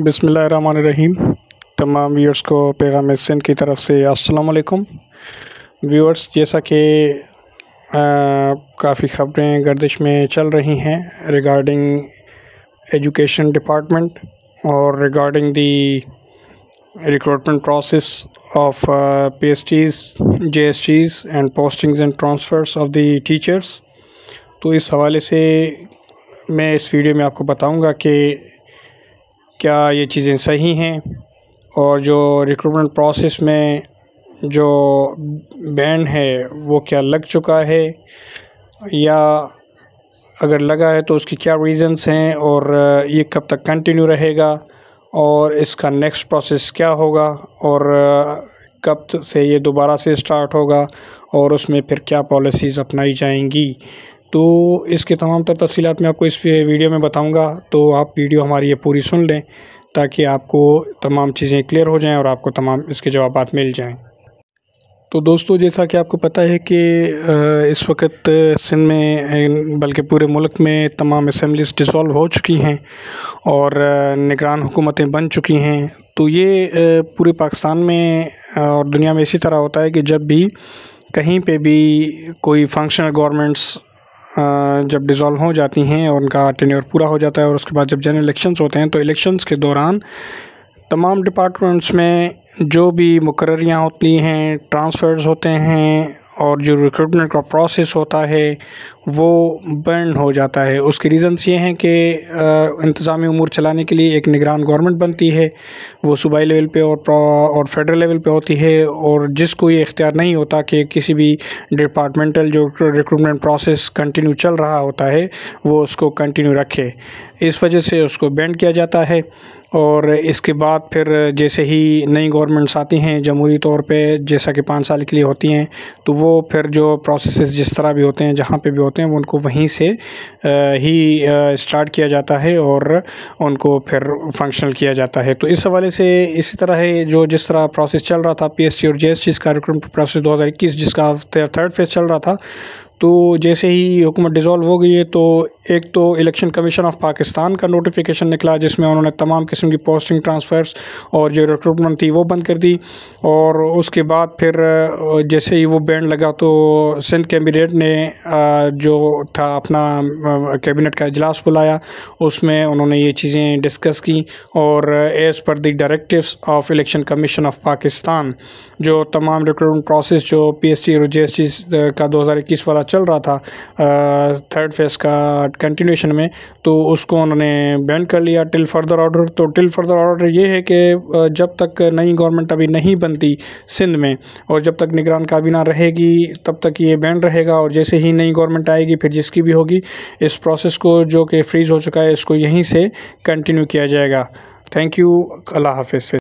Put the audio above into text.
बिसमीम तमाम व्यूअर्स को पैगाम सिंध की तरफ से अस्सलाम व्यूअर्स जैसा कि काफ़ी ख़बरें गर्दिश में चल रही हैं रिगार्डिंग एजुकेशन डिपार्टमेंट और regarding the recruitment process of P S Ts J S Ts and postings and transfers of the teachers तो इस हवाले से मैं इस वीडियो में आपको बताऊंगा कि क्या ये चीज़ें सही हैं और जो रिक्रूटमेंट प्रोसेस में जो बैंड है वो क्या लग चुका है या अगर लगा है तो उसकी क्या रीज़न्स हैं और ये कब तक कंटिन्यू रहेगा और इसका नेक्स्ट प्रोसेस क्या होगा और कब से ये दोबारा से स्टार्ट होगा और उसमें फिर क्या पॉलिसीज़ अपनाई जाएंगी तो इसके तमाम तर तफसीत मैं आपको इस वीडियो में बताऊँगा तो आप वीडियो हमारी ये पूरी सुन लें ताकि आपको तमाम चीज़ें क्लियर हो जाएँ और आपको तमाम इसके जवाब मिल जाएँ तो दोस्तों जैसा कि आपको पता है कि इस वक्त सिंध में बल्कि पूरे मुल्क में तमाम इसम्बलीस डिसॉल्व हो चुकी हैं और निगरान हुकूमतें बन चुकी हैं तो ये पूरे पाकिस्तान में और दुनिया में इसी तरह होता है कि जब भी कहीं पे भी कोई फंक्शनल गवर्नमेंट्स जब डिज़ोल्व हो जाती हैं और उनका टेन्योर पूरा हो जाता है और उसके बाद जब जनरल इलेक्शंस होते हैं तो इलेक्शंस के दौरान तमाम डिपार्टमेंट्स में जो भी मुकर्रियाँ होती हैं ट्रांसफ़र्स होते हैं और जो रिक्रूटमेंट का प्रोसेस होता है वो बर्न हो जाता है उसके रीज़न्स ये हैं कि इंतज़ामी अमूर चलाने के लिए एक निगरान गवर्नमेंट बनती है वो सूबाई लेवल पे और और फेडरल लेवल पे होती है और जिसको ये इख्तियार नहीं होता कि किसी भी डिपार्टमेंटल जो रिक्रूटमेंट प्रोसेस कंटिन्यू चल रहा होता है वो उसको कंटिन्यू रखे इस वजह से उसको बैंड किया जाता है और इसके बाद फिर जैसे ही नई गवर्नमेंट्स आती हैं जमहूरी तौर पे जैसा कि पाँच साल के लिए होती हैं तो वो फिर जो प्रोसेसेस जिस तरह भी होते हैं जहाँ पे भी होते हैं वो उनको वहीं से ही स्टार्ट किया जाता है और उनको फिर फंक्शनल किया जाता है तो इस हवाले से इसी तरह है जो जिस तरह प्रोसेस चल रहा था पी और जे कार्यक्रम प्रोसेस दो जिसका थर्ड फेज़ चल रहा था तो जैसे ही हुकूमत डिज़ोल्व हो गई है तो एक तो इलेक्शन कमीशन ऑफ पाकिस्तान का नोटिफिकेशन निकला जिसमें उन्होंने तमाम किस्म की पोस्टिंग ट्रांसफ़र्स और जो रिक्रूटमेंट थी वो बंद कर दी और उसके बाद फिर जैसे ही वो बैंड लगा तो सिंध कैबिनेट ने जो था अपना कैबिनेट का अजलास बुलाया उसमें उन्होंने ये चीज़ें डिस्कस की और as per the directives of election commission of Pakistan जो तमाम रिक्रूटमेंट प्रोसेस जो पी एस टी और जे एस टी का दो हज़ार इक्कीस वाला चल रहा था थर्ड फेज़ का कंटिन्यूशन में तो उसको उन्होंने बैन कर लिया टिल फर्दर ऑर्डर तो टिल फर्दर ऑर्डर ये है कि जब तक नई गवर्नमेंट अभी नहीं बनती सिंध में और जब तक निगरान काबीना रहेगी तब तक ये बैन रहेगा और जैसे ही नई गवर्नमेंट आएगी फिर जिसकी भी होगी इस प्रोसेस को जो कि फ्रीज़ हो चुका है इसको यहीं से कंटिन्यू किया जाएगा थैंक यू अल्लाह हाफिज़